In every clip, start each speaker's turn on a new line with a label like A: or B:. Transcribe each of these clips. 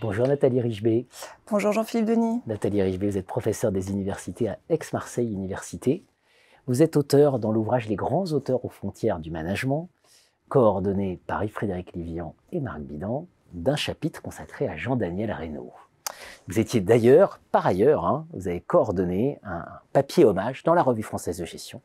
A: Bonjour Nathalie Richbé.
B: Bonjour Jean-Philippe Denis.
A: Nathalie Richbé, vous êtes professeur des universités à Aix-Marseille Université. Vous êtes auteur dans l'ouvrage Les grands auteurs aux frontières du management, coordonné par Yves-Frédéric Livian et Marc Bidan, d'un chapitre consacré à Jean-Daniel Reynaud. Vous étiez d'ailleurs, par ailleurs, hein, vous avez coordonné un papier hommage dans la revue française de gestion.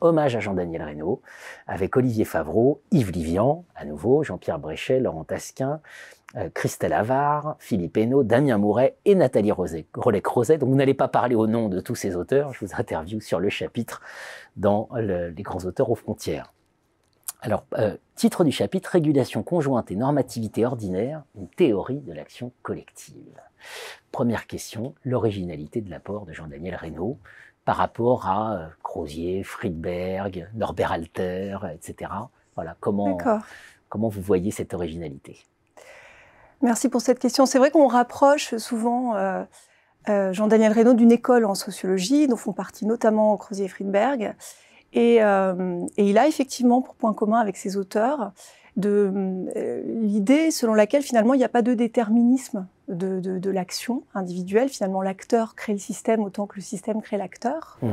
A: Hommage à Jean-Daniel Reynaud, avec Olivier Favreau, Yves Livian, à nouveau, Jean-Pierre Bréchet, Laurent Tasquin, euh, Christelle Avar, Philippe Hainaut, Damien Mouret et Nathalie Rolec-Roset. Donc vous n'allez pas parler au nom de tous ces auteurs, je vous interviewe sur le chapitre dans Les grands auteurs aux frontières. Alors, euh, titre du chapitre, Régulation conjointe et normativité ordinaire, une théorie de l'action collective. Première question, l'originalité de l'apport de Jean-Daniel Reynaud par rapport à euh, Crozier, Friedberg, Norbert Alter, etc. Voilà, comment, vous voyez cette originalité
B: Merci pour cette question. C'est vrai qu'on rapproche souvent euh, Jean-Daniel Reynaud d'une école en sociologie, dont font partie notamment Crozier et Friedberg. Euh, et, il a effectivement pour point commun avec ses auteurs euh, l'idée selon laquelle finalement il n'y a pas de déterminisme de, l'action individuelle. Finalement, l'acteur crée le système autant que le système crée l'acteur. Mmh.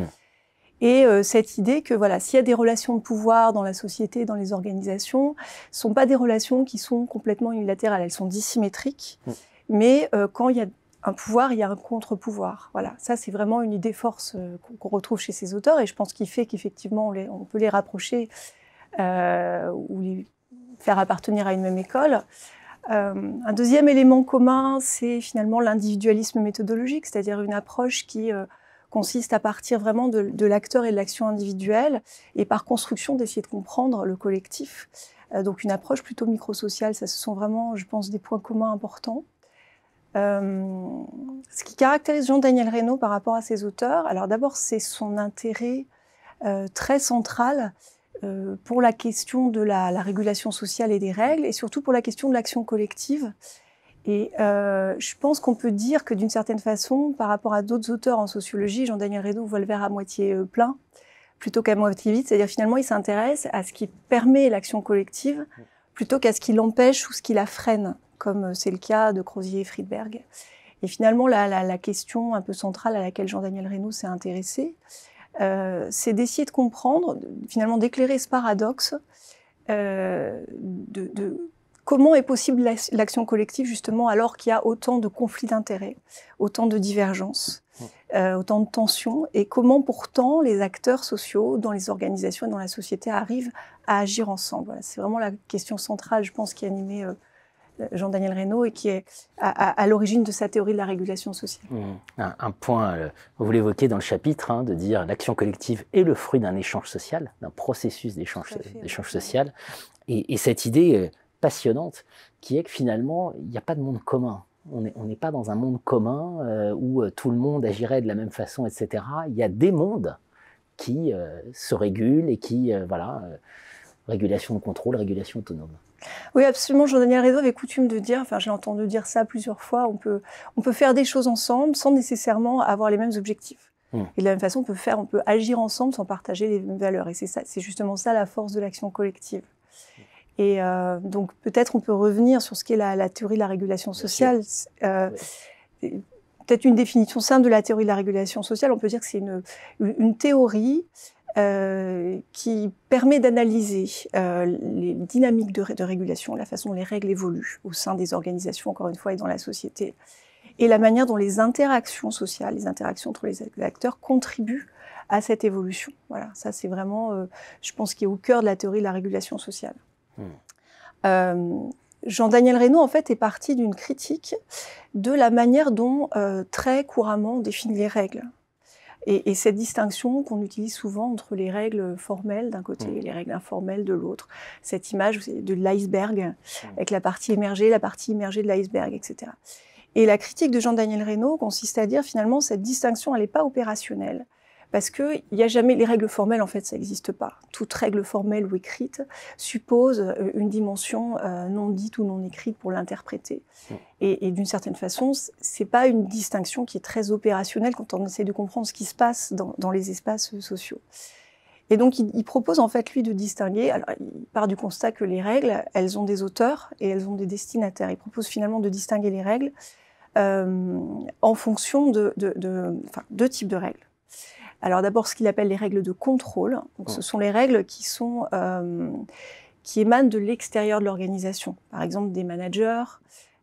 B: Et euh, cette idée que voilà, s'il y a des relations de pouvoir dans la société, dans les organisations, ce sont pas des relations qui sont complètement unilatérales, elles sont dissymétriques. Mmh. Mais quand il y a un pouvoir, il y a un contre-pouvoir. Voilà, ça c'est vraiment une idée force euh, qu'on retrouve chez ces auteurs et je pense qu'il fait qu'effectivement on, peut les rapprocher euh, ou les faire appartenir à une même école. Euh, un deuxième élément commun, c'est finalement l'individualisme méthodologique, c'est-à-dire une approche qui consiste à partir vraiment de, de l'acteur et de l'action individuelle et par construction d'essayer de comprendre le collectif. donc une approche plutôt microsociale, ça ce sont vraiment, je pense, des points communs importants. Euh, ce qui caractérise Jean-Daniel Reynaud par rapport à ses auteurs, alors d'abord c'est son intérêt euh, très central euh, pour la question de la, la, régulation sociale et des règles, et surtout pour la question de l'action collective. Et je pense qu'on peut dire que d'une certaine façon, par rapport à d'autres auteurs en sociologie, Jean-Daniel Reynaud voit le verre à moitié plein plutôt qu'à moitié vide, c'est-à-dire finalement il s'intéresse à ce qui permet l'action collective plutôt qu'à ce qui l'empêche ou ce qui la freine comme euh, c'est le cas de Crozier et Friedberg. Et finalement, la, question un peu centrale à laquelle Jean-Daniel Reynaud s'est intéressé, euh, c'est d'essayer de comprendre, finalement d'éclairer ce paradoxe euh, de, comment est possible l'action collective justement alors qu'il y a autant de conflits d'intérêts, autant de divergences, mmh. autant de tensions, et comment pourtant les acteurs sociaux dans les organisations et dans la société arrivent à agir ensemble. c'est vraiment la question centrale, je pense, qui animait. Jean-Daniel Reynaud et qui est à, l'origine de sa théorie de la régulation sociale.
A: Mmh. Un, point, euh, vous l'évoquez dans le chapitre, hein, de dire l'action collective est le fruit d'un échange social, d'un processus d'échange social. Et, cette idée euh, passionnante qui est que finalement, il n'y a pas de monde commun. On n'est pas dans un monde commun euh, où tout le monde agirait de la même façon, etc. Il y a des mondes qui se régulent et qui, voilà, régulation de contrôle, régulation autonome.
B: Oui, absolument. Jean-Daniel Réseau avait coutume de dire, enfin, j'ai entendu dire ça plusieurs fois, on peut, on peut faire des choses ensemble sans nécessairement avoir les mêmes objectifs. Hmm. Et de la même façon, on peut faire, on peut agir ensemble sans partager les mêmes valeurs. Et c'est ça, c'est justement ça la force de l'action collective. Et euh, donc, peut-être on peut revenir sur ce qu'est la, théorie de la régulation sociale. Euh, peut-être une définition simple de la théorie de la régulation sociale, on peut dire que c'est une, une théorie euh, qui permet d'analyser euh, les dynamiques de, de, régulation, la façon dont les règles évoluent au sein des organisations, encore une fois, et dans la société, et la manière dont les interactions sociales, les interactions entre les acteurs contribuent à cette évolution. Voilà, ça c'est vraiment, euh, je pense, qui est au cœur de la théorie de la régulation sociale. Hmm. Euh, Jean-Daniel Reynaud, en fait, est parti d'une critique de la manière dont très couramment on définit les règles. Et, cette distinction qu'on utilise souvent entre les règles formelles d'un côté mm. et les règles informelles de l'autre. Cette image de l'iceberg, mm. avec la partie émergée, la partie immergée de l'iceberg, etc. Et la critique de Jean-Daniel Reynaud consiste à dire finalement cette distinction, elle n'est pas opérationnelle parce il n'y a jamais les règles formelles, en fait, ça n'existe pas. Toute règle formelle ou écrite suppose euh, une dimension euh, non dite ou non écrite pour l'interpréter. Mmh. Et, d'une certaine façon, c'est pas une distinction qui est très opérationnelle quand on essaie de comprendre ce qui se passe dans, les espaces euh, sociaux. Et donc, il, propose en fait, lui, de distinguer. Alors, il part du constat que les règles, elles ont des auteurs et elles ont des destinataires. Il propose finalement de distinguer les règles en fonction de, de, de, de deux types de règles. Alors d'abord, ce qu'il appelle les règles de contrôle. ce oh. sont les règles qui euh, qui émanent de l'extérieur de l'organisation. Par exemple, des managers,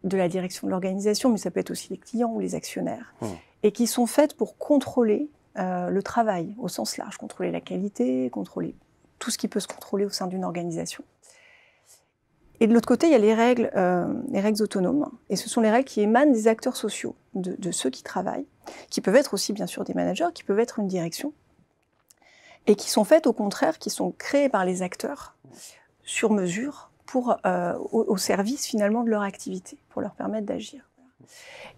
B: de la direction de l'organisation, mais ça peut être aussi les clients ou les actionnaires, oh. et qui sont faites pour contrôler euh, le travail au sens large, contrôler la qualité, contrôler tout ce qui peut se contrôler au sein d'une organisation. Et de l'autre côté, il y a les règles, euh, les règles autonomes. Et ce sont les règles qui émanent des acteurs sociaux, de, ceux qui travaillent, qui peuvent être aussi bien sûr des managers, qui peuvent être une direction, et qui sont faites au contraire, qui sont créées par les acteurs sur mesure pour, euh, au, service finalement de leur activité, pour leur permettre d'agir.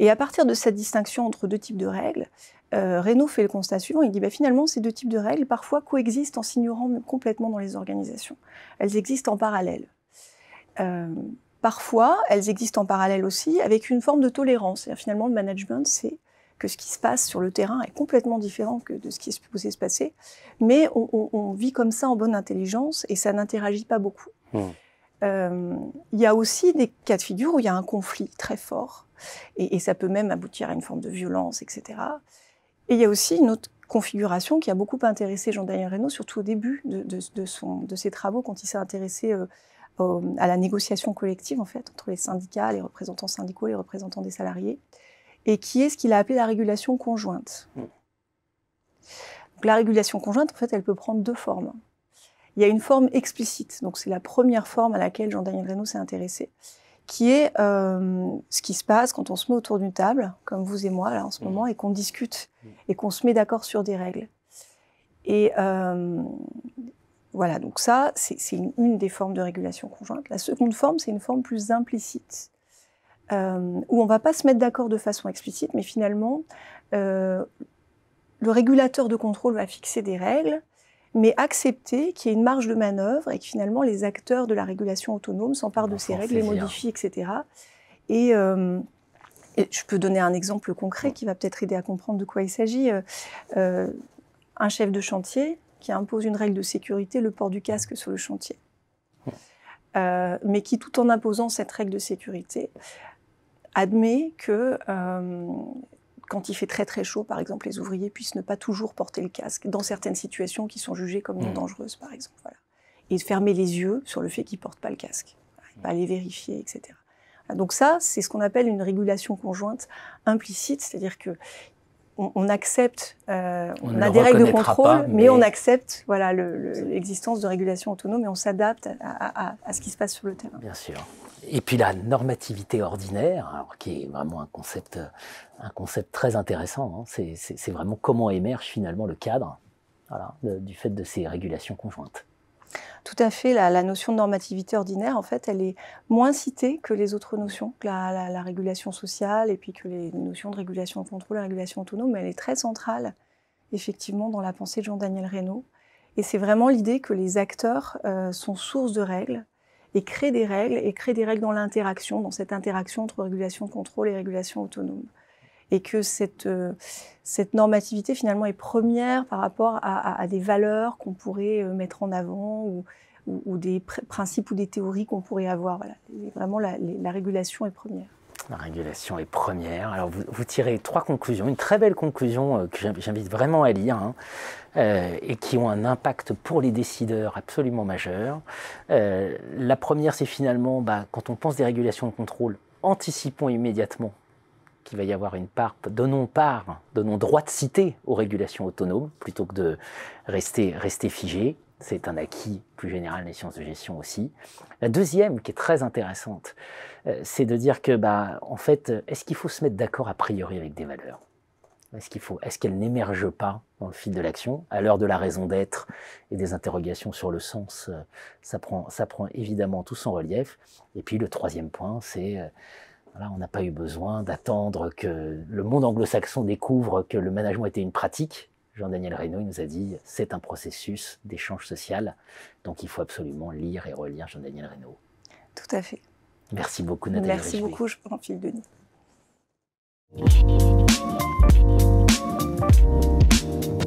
B: Et à partir de cette distinction entre deux types de règles, euh, Reynaud fait le constat suivant, il dit bah, finalement ces deux types de règles parfois coexistent en s'ignorant complètement dans les organisations. Elles existent en parallèle. Euh, parfois, elles existent en parallèle aussi avec une forme de tolérance. Et finalement, le management, c'est que ce qui se passe sur le terrain est complètement différent que de ce qui est supposé se passer. Mais on, vit comme ça en bonne intelligence et ça n'interagit pas beaucoup. Mmh. Euh, il y a aussi des cas de figure où il y a un conflit très fort et, ça peut même aboutir à une forme de violence, etc. Et il y a aussi une autre configuration qui a beaucoup intéressé Jean-Daniel Reynaud, surtout au début de, son, de ses travaux, quand il s'est intéressé euh, euh, à la négociation collective en fait entre les syndicats, les représentants syndicaux, les représentants des salariés, et qui est ce qu'il a appelé la régulation conjointe.
A: Mm. Donc,
B: la régulation conjointe, en fait, elle peut prendre deux formes. Il y a une forme explicite, donc c'est la première forme à laquelle Jean-Daniel Reynaud s'est intéressé, qui est euh, ce qui se passe quand on se met autour d'une table, comme vous et moi là en ce mm. moment, et qu'on discute mm. et qu'on se met d'accord sur des règles. Et euh, voilà, donc ça, c'est une, des formes de régulation conjointe. La seconde forme, c'est une forme plus implicite, euh, où on ne va pas se mettre d'accord de façon explicite, mais finalement, euh, le régulateur de contrôle va fixer des règles, mais accepter qu'il y ait une marge de manœuvre et que finalement les acteurs de la régulation autonome s'emparent de bah, ces règles, les modifient, etc. Euh, et, je peux donner un exemple concret qui va peut-être aider à comprendre de quoi il s'agit. un chef de chantier qui impose une règle de sécurité, le port du casque sur le chantier. Euh, mais qui, tout en imposant cette règle de sécurité, admet que euh, quand il fait très très chaud, par exemple, les ouvriers puissent ne pas toujours porter le casque dans certaines situations qui sont jugées comme dangereuses, par exemple. Voilà. Et fermer les yeux sur le fait qu'ils portent pas le casque, pas les vérifier, etc. Donc ça, c'est ce qu'on appelle une régulation conjointe implicite, c'est-à-dire que on, accepte, euh, on, a des règles de contrôle, mais... on accepte voilà l'existence de régulations autonomes et on s'adapte à, ce qui se passe sur le terrain.
A: Bien sûr. Et puis la normativité ordinaire, qui est vraiment un concept, un concept très intéressant. Hein, c'est vraiment comment émerge finalement le cadre du fait de ces régulations conjointes.
B: Tout à fait, la, notion de normativité ordinaire, en fait, elle est moins citée que les autres notions, la, la, régulation sociale et puis que les notions de régulation de contrôle, et régulation autonome, mais elle est très centrale, effectivement, dans la pensée de Jean-Daniel Reynaud. Et c'est vraiment l'idée que les acteurs euh, sont source de règles et créent des règles, et créent des règles dans l'interaction, dans cette interaction entre régulation de contrôle et régulation autonome et que cette, euh, cette normativité finalement est première par rapport à, des valeurs qu'on pourrait euh, mettre en avant ou, ou, des principes ou des théories qu'on pourrait avoir. vraiment, la, régulation est première.
A: La régulation est première. Alors vous, tirez trois conclusions, une très belle conclusion euh, que j'invite vraiment à lire hein, et qui ont un impact pour les décideurs absolument majeur. la première, c'est finalement, bah, quand on pense des régulations de contrôle, anticipons immédiatement qu'il va y avoir une part, donnons part, donnons droit de cité aux régulations autonomes, plutôt que de rester, rester figé. C'est un acquis plus général des sciences de gestion aussi. La deuxième, qui est très intéressante, euh, c'est de dire que, bah, en fait, est-ce qu'il faut se mettre d'accord a priori avec des valeurs est-ce qu'il faut, est-ce pas dans le fil de l'action À l'heure de la raison d'être et des interrogations sur le sens, euh, ça prend, ça prend évidemment tout son relief. Et puis le troisième point, c'est euh, on n'a pas eu besoin d'attendre que le monde anglo-saxon découvre que le management était une pratique. Jean-Daniel Reynaud nous a dit c'est un processus d'échange social, donc il faut absolument lire et relire Jean-Daniel Reynaud. Tout à fait. Merci beaucoup Nathalie. Merci beaucoup, Jean-Philippe Denis.